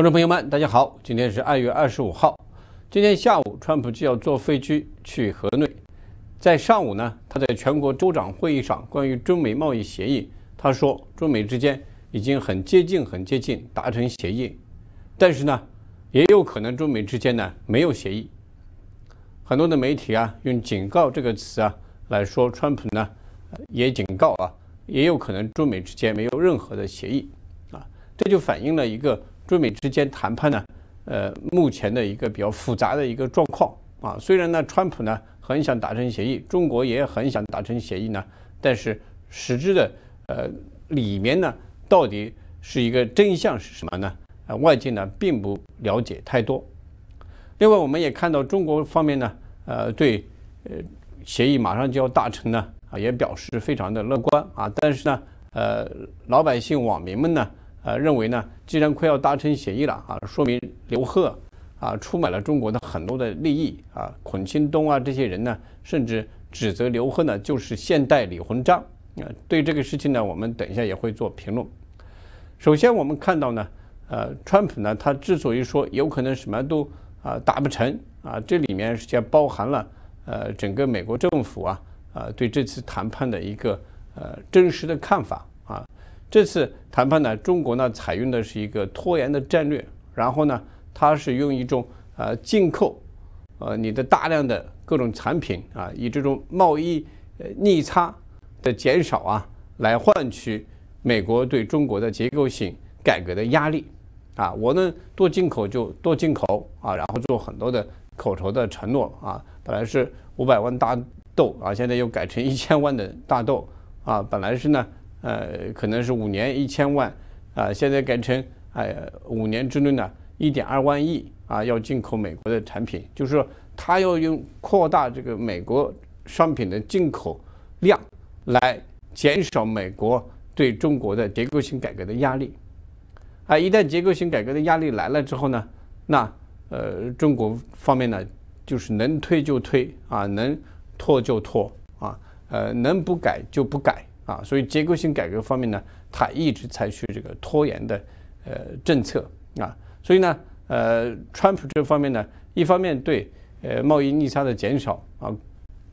观众朋友们，大家好！今天是二月二十五号。今天下午，川普就要坐飞机去河内。在上午呢，他在全国州长会议上关于中美贸易协议，他说中美之间已经很接近，很接近达成协议。但是呢，也有可能中美之间呢没有协议。很多的媒体啊用“警告”这个词啊来说川普呢，也警告啊，也有可能中美之间没有任何的协议啊。这就反映了一个。中美之间谈判呢，呃，目前的一个比较复杂的一个状况啊。虽然呢，川普呢很想达成协议，中国也很想达成协议呢，但是实质的呃里面呢，到底是一个真相是什么呢？呃，外界呢并不了解太多。另外，我们也看到中国方面呢，呃，对呃协议马上就要达成呢，啊，也表示非常的乐观啊。但是呢，呃，老百姓网民们呢。呃，认为呢，既然快要达成协议了啊，说明刘鹤啊出卖了中国的很多的利益啊，孔庆东啊这些人呢，甚至指责刘鹤呢就是现代李鸿章啊。对这个事情呢，我们等一下也会做评论。首先，我们看到呢，呃，川普呢，他之所以说有可能什么都啊达不成啊，这里面实际上包含了呃整个美国政府啊，呃对这次谈判的一个呃真实的看法啊。这次谈判呢，中国呢采用的是一个拖延的战略，然后呢，它是用一种呃进口，呃，你的大量的各种产品啊，以这种贸易逆差的减少啊，来换取美国对中国的结构性改革的压力，啊，我呢多进口就多进口啊，然后做很多的口头的承诺啊，本来是五百万大豆啊，现在又改成一千万的大豆啊，本来是呢。呃，可能是五年一千万，啊，现在改成哎，五年之内呢一点二万亿啊，要进口美国的产品，就是说他要用扩大这个美国商品的进口量来减少美国对中国的结构性改革的压力。啊，一旦结构性改革的压力来了之后呢，那呃，中国方面呢就是能推就推啊，能拖就拖啊，呃，能不改就不改。啊，所以结构性改革方面呢，他一直采取这个拖延的呃政策啊，所以呢，呃，川普这方面呢，一方面对呃贸易逆差的减少啊，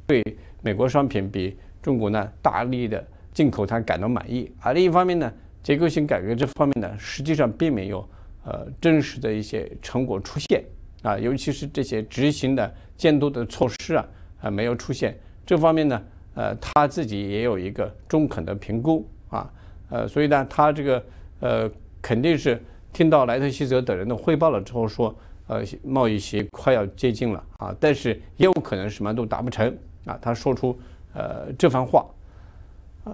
对美国商品比中国呢大力的进口，他感到满意而另一方面呢，结构性改革这方面呢，实际上并没有呃真实的一些成果出现啊，尤其是这些执行的监督的措施啊，还没有出现这方面呢。呃，他自己也有一个中肯的评估啊，呃，所以呢，他这个呃，肯定是听到莱特希泽等人的汇报了之后说，呃，贸易协快要接近了啊，但是也有可能什么都达不成啊。他说出呃这番话，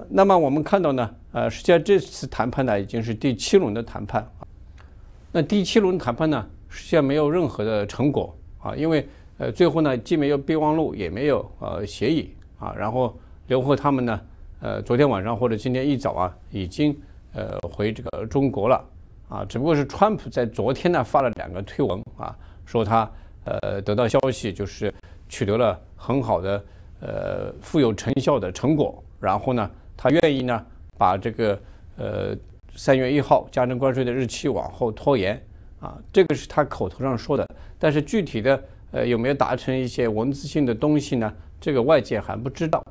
那么我们看到呢，呃，实际上这次谈判呢已经是第七轮的谈判，那第七轮谈判呢，实际上没有任何的成果啊，因为呃，最后呢既没有备忘录，也没有呃协议。啊，然后刘鹤他们呢，呃，昨天晚上或者今天一早啊，已经呃回这个中国了，啊，只不过是川普在昨天呢发了两个推文啊，说他呃得到消息就是取得了很好的呃富有成效的成果，然后呢，他愿意呢把这个呃三月一号加征关税的日期往后拖延，啊，这个是他口头上说的，但是具体的呃有没有达成一些文字性的东西呢？这个外界还不知道，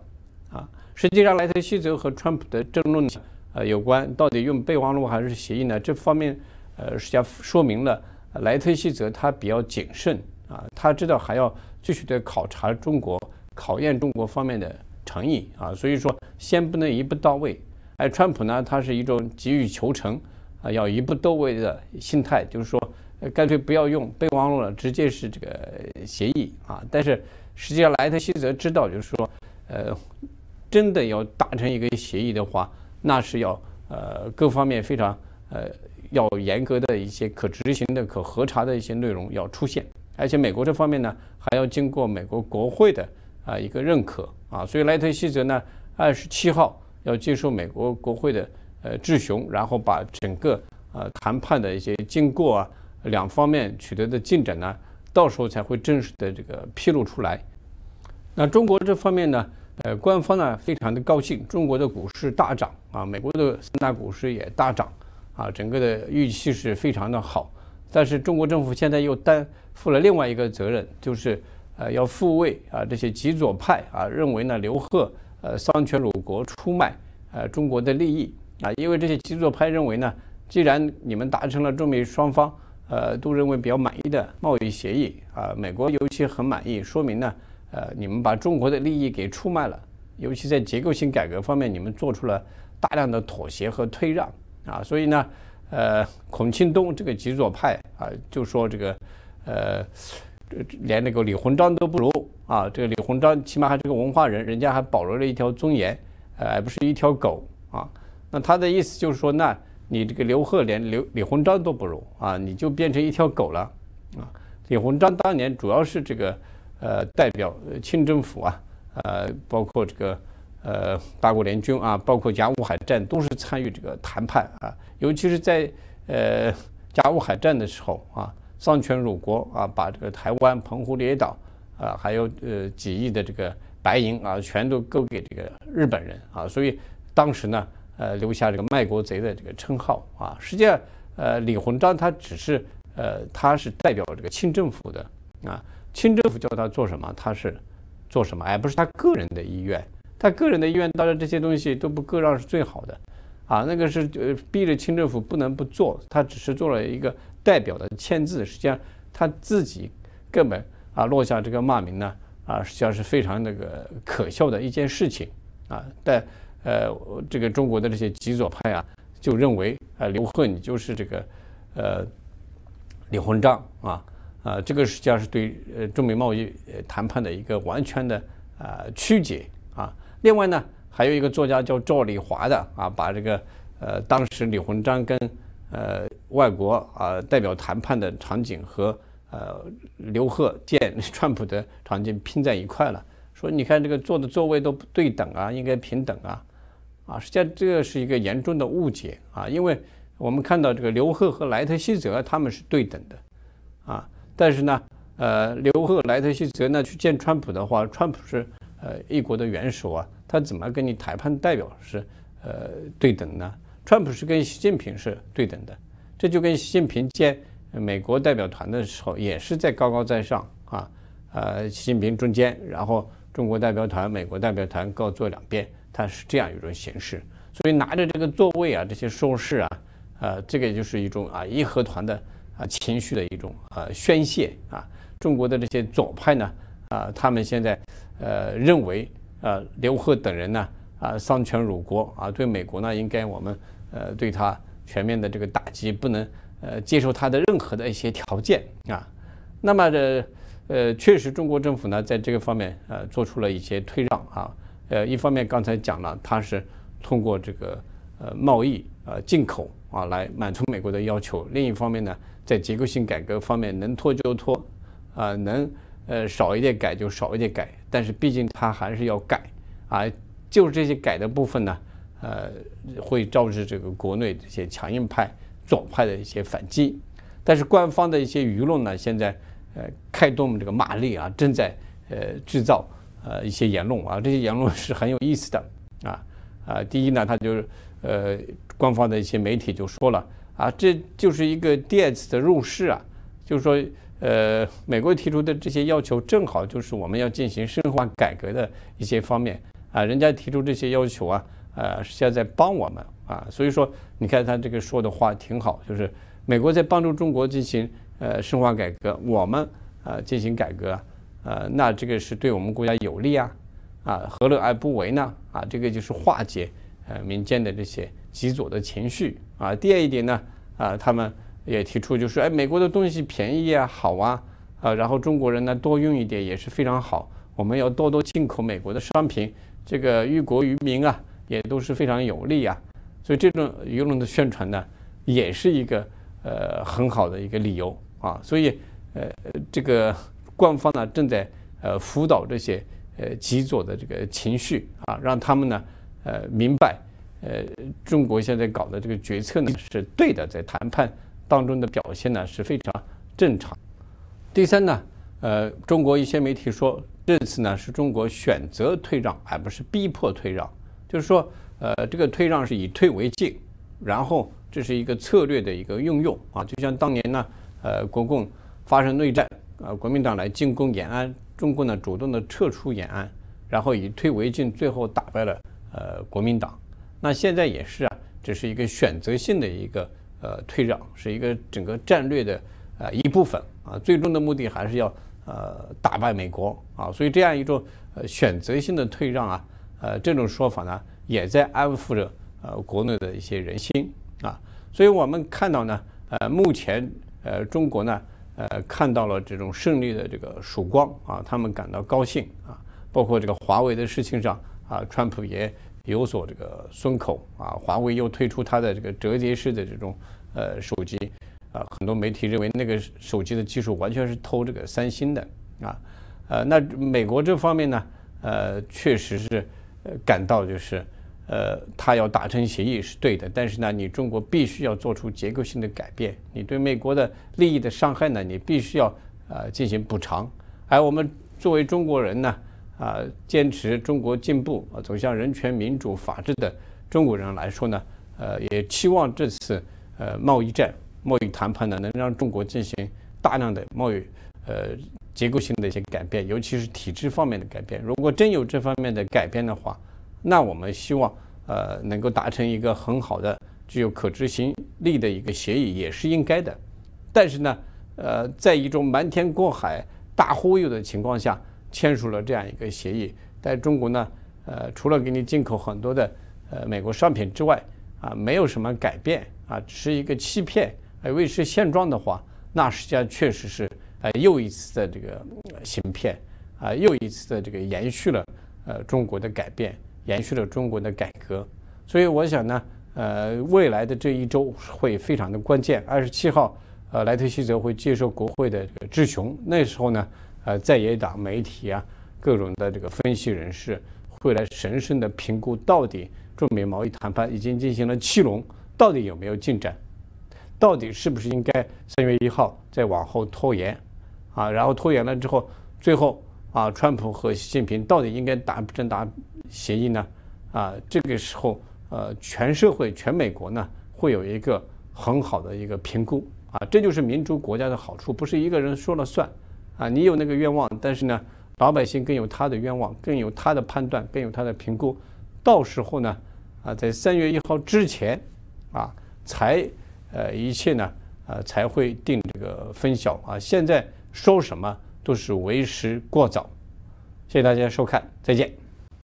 啊，实际上莱特希泽和川普的争论啊有关，到底用备忘录还是协议呢？这方面呃，实际上说明了莱特希泽他比较谨慎啊，他知道还要继续的考察中国，考验中国方面的诚意啊，所以说先不能一步到位。而川普呢，他是一种急于求成啊，要一步到位的心态，就是说干脆不要用备忘录了，直接是这个协议啊，但是。实际上，莱特希泽知道，就是说，呃，真的要达成一个协议的话，那是要呃各方面非常呃要严格的一些可执行的、可核查的一些内容要出现，而且美国这方面呢，还要经过美国国会的啊一个认可啊，所以莱特希泽呢，二十七号要接受美国国会的呃质询，然后把整个呃谈判的一些经过啊，两方面取得的进展呢。到时候才会正式的这个披露出来。那中国这方面呢，呃，官方呢非常的高兴，中国的股市大涨啊，美国的三大股市也大涨啊，整个的预期是非常的好。但是中国政府现在又担负了另外一个责任，就是呃要复位啊这些极左派啊，认为呢刘鹤呃桑权鲁国出卖呃中国的利益啊，因为这些极左派认为呢，既然你们达成了中美双方。呃，都认为比较满意的贸易协议啊，美国尤其很满意，说明呢，呃，你们把中国的利益给出卖了，尤其在结构性改革方面，你们做出了大量的妥协和退让啊，所以呢，呃，孔庆东这个极左派啊，就说这个，呃，连那个李鸿章都不如啊，这个李鸿章起码还是个文化人，人家还保留了一条尊严，而不是一条狗啊，那他的意思就是说那。你这个刘贺连刘李鸿章都不如啊，你就变成一条狗了啊！李鸿章当年主要是这个，呃，代表清政府啊，呃，包括这个，呃，八国联军啊，包括甲午海战都是参与这个谈判啊，尤其是在呃甲午海战的时候啊，丧权辱国啊，把这个台湾澎湖列岛啊，还有呃几亿的这个白银啊，全都割给这个日本人啊，所以当时呢。呃，留下这个卖国贼的这个称号啊！实际上，呃，李鸿章他只是呃，他是代表这个清政府的啊。清政府叫他做什么，他是做什么，而不是他个人的意愿。他个人的意愿，当然这些东西都不割让是最好的啊。那个是逼着清政府不能不做，他只是做了一个代表的签字。实际上他自己根本啊落下这个骂名呢啊，实际上是非常那个可笑的一件事情啊，但。呃，这个中国的这些极左派啊，就认为啊，刘鹤你就是这个，呃，李鸿章啊，啊，这个实际上是对呃中美贸易谈判的一个完全的啊曲解啊。另外呢，还有一个作家叫赵丽华的啊，把这个呃当时李鸿章跟呃外国啊代表谈判的场景和呃刘鹤见川普的场景拼在一块了，说你看这个坐的座位都不对等啊，应该平等啊。啊，实际上这是一个严重的误解啊，因为我们看到这个刘贺和莱特希泽他们是对等的，啊，但是呢，呃，刘贺莱特希泽呢去见川普的话，川普是呃一国的元首啊，他怎么跟你谈判代表是呃对等呢？川普是跟习近平是对等的，这就跟习近平见美国代表团的时候也是在高高在上啊，呃，习近平中间，然后中国代表团、美国代表团各坐两边。它是这样一种形式，所以拿着这个座位啊，这些收视啊，呃，这个也就是一种啊，义和团的啊情绪的一种呃宣泄啊。中国的这些左派呢，啊，他们现在呃认为，呃，刘贺等人呢，啊，丧权辱国啊，对美国呢，应该我们呃对他全面的这个打击，不能呃接受他的任何的一些条件啊。那么呃，确实中国政府呢，在这个方面呃做出了一些退让啊。呃，一方面刚才讲了，它是通过这个呃贸易呃进口啊来满足美国的要求；另一方面呢，在结构性改革方面，能拖就拖啊，能呃少一点改就少一点改。但是毕竟它还是要改啊，就是这些改的部分呢，呃，会招致这个国内这些强硬派左派的一些反击。但是官方的一些舆论呢，现在呃开动这个马力啊，正在呃制造。呃，一些言论啊，这些言论是很有意思的啊啊，第一呢，他就呃，官方的一些媒体就说了啊，这就是一个第二次的入世啊，就是说呃，美国提出的这些要求正好就是我们要进行深化改革的一些方面啊，人家提出这些要求啊，呃，是在帮我们啊，所以说你看他这个说的话挺好，就是美国在帮助中国进行呃深化改革，我们呃进行改革。呃，那这个是对我们国家有利啊，啊，何乐而不为呢？啊，这个就是化解呃民间的这些极左的情绪啊。第二一点呢，啊，他们也提出就是，哎，美国的东西便宜啊，好啊，啊，然后中国人呢多用一点也是非常好，我们要多多进口美国的商品，这个于国于民啊，也都是非常有利啊。所以这种舆论的宣传呢，也是一个呃很好的一个理由啊。所以呃这个。官方呢正在呃辅导这些呃极左的这个情绪啊，让他们呢呃明白，呃中国现在搞的这个决策呢是对的，在谈判当中的表现呢是非常正常。第三呢，呃，中国一些媒体说这次呢是中国选择退让而不是逼迫退让，就是说呃这个退让是以退为进，然后这是一个策略的一个运用啊，就像当年呢呃国共发生内战。呃国民党来进攻延安，中国呢主动的撤出延安，然后以退为进，最后打败了呃国民党。那现在也是啊，这是一个选择性的一个呃退让，是一个整个战略的呃一部分啊。最终的目的还是要呃打败美国啊，所以这样一种呃选择性的退让啊，呃这种说法呢也在安抚着呃国内的一些人心啊。所以我们看到呢，呃目前呃中国呢。呃，看到了这种胜利的这个曙光啊，他们感到高兴啊。包括这个华为的事情上啊，川普也有所这个松口啊，华为又推出它的这个折叠式的这种呃手机啊，很多媒体认为那个手机的技术完全是偷这个三星的啊。呃，那美国这方面呢，呃，确实是呃感到就是。呃，他要达成协议是对的，但是呢，你中国必须要做出结构性的改变，你对美国的利益的伤害呢，你必须要呃进行补偿。而我们作为中国人呢，啊，坚持中国进步走向人权、民主、法治的中国人来说呢，呃，也期望这次呃贸易战、贸易谈判呢，能让中国进行大量的贸易呃结构性的一些改变，尤其是体制方面的改变。如果真有这方面的改变的话，那我们希望，呃，能够达成一个很好的、具有可执行力的一个协议，也是应该的。但是呢，呃，在一种瞒天过海、大忽悠的情况下签署了这样一个协议，在中国呢，呃，除了给你进口很多的呃美国商品之外，啊，没有什么改变，啊，只是一个欺骗，维持现状的话，那实际上确实是，呃，又一次的这个行骗，啊，又一次的这个延续了，呃，中国的改变。延续了中国的改革，所以我想呢，呃，未来的这一周会非常的关键。二十七号，呃，莱特希泽会接受国会的这个质询，那时候呢，呃，在野党、媒体啊，各种的这个分析人士会来神圣的评估，到底中美贸易谈判已经进行了七轮，到底有没有进展？到底是不是应该三月一号再往后拖延？啊，然后拖延了之后，最后啊，川普和习近平到底应该打不真打？协议呢？啊，这个时候，呃，全社会、全美国呢，会有一个很好的一个评估啊。这就是民主国家的好处，不是一个人说了算啊。你有那个愿望，但是呢，老百姓更有他的愿望，更有他的判断，更有他的评估。到时候呢，啊，在三月一号之前，啊，才呃，一切呢，呃，才会定这个分晓啊。现在说什么都是为时过早。谢谢大家收看，再见。